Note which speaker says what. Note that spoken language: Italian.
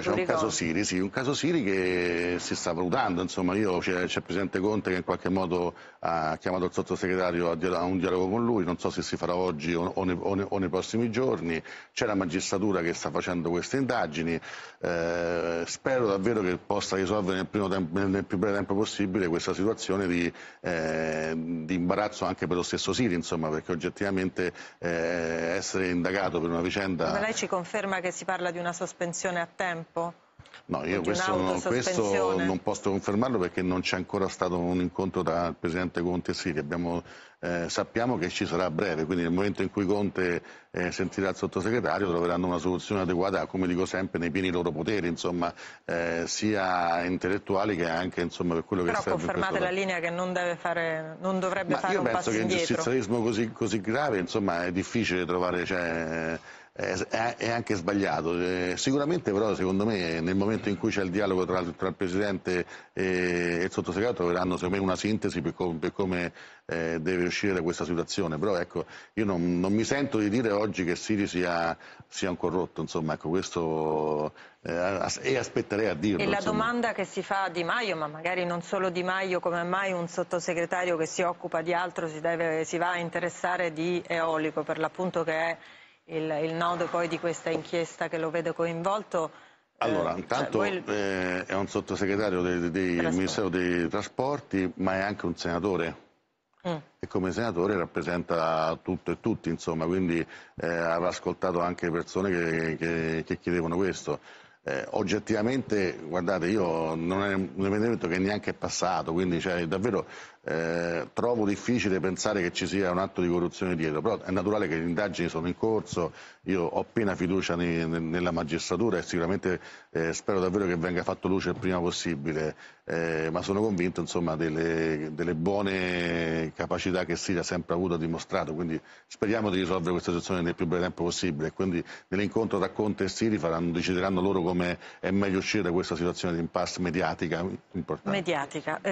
Speaker 1: c'è un caso
Speaker 2: Siri, sì, un caso Siri che si sta valutando, insomma, c'è, il Presidente Conte che in qualche modo ha chiamato il sottosegretario a, un dialogo con lui, non so se si farà oggi o, ne, o, ne, o nei prossimi giorni, c'è la magistratura che sta facendo queste indagini, eh, spero davvero che possa risolvere nel, tempo, nel, più breve tempo possibile questa situazione di, eh, di, imbarazzo anche per lo stesso Siri, insomma, perché oggettivamente eh, essere indagato per una vicenda... Ma
Speaker 1: lei ci conferma che si parla di una sospensione a tempo? corpo?
Speaker 2: No, io questo non, questo non, posso confermarlo perché non c'è ancora stato un incontro tra il Presidente Conte e Siri. Abbiamo, eh, sappiamo che ci sarà a breve, quindi nel momento in cui Conte eh, sentirà il sottosegretario troveranno una soluzione adeguata, come dico sempre, nei pieni loro poteri, insomma, eh, sia intellettuali che anche insomma, per quello Però che serve. Però confermate la linea
Speaker 1: che non, fare, non dovrebbe Ma fare un passo indietro. Io penso che un
Speaker 2: giustizialismo così, così, grave insomma, è difficile trovare... Cioè, è anche sbagliato. Eh, sicuramente però secondo me nel momento in cui c'è il dialogo tra, il Presidente e il Sottosegretario troveranno secondo me una sintesi per, come eh, deve uscire da questa situazione. Però ecco, io non, non mi sento di dire oggi che Siri sia, sia un corrotto, insomma, ecco, questo eh, e aspetterei a dirlo. E la insomma.
Speaker 1: domanda che si fa a Di Maio, ma magari non solo Di Maio, come mai un sottosegretario che si occupa di altro si, deve, si va a interessare di eolico, per l'appunto che è il, il nodo poi di questa inchiesta che lo vede coinvolto? Eh, allora, cioè, intanto cioè,
Speaker 2: voi... eh, è un sottosegretario del Ministero dei Trasporti, ma è anche un senatore. Mm. E come senatore rappresenta tutto e tutti, insomma, quindi eh, avrà ascoltato anche persone che, che, che chiedevano questo eh, oggettivamente, guardate, io non è un emendamento che neanche è passato, quindi cioè, davvero eh, trovo difficile pensare che ci sia un atto di corruzione dietro, però è naturale che le indagini sono in corso, io ho piena fiducia ne, ne, nella magistratura e sicuramente eh, spero davvero che venga fatto luce il prima possibile, eh, ma sono convinto insomma, delle, delle, buone capacità che Siria ha sempre avuto e dimostrato, quindi speriamo di risolvere questa situazione nel più breve tempo possibile quindi nell'incontro tra Conte e Siri faranno, decideranno loro come è meglio uscire da questa situazione di impasse mediatica. Importante.
Speaker 1: mediatica. Eh,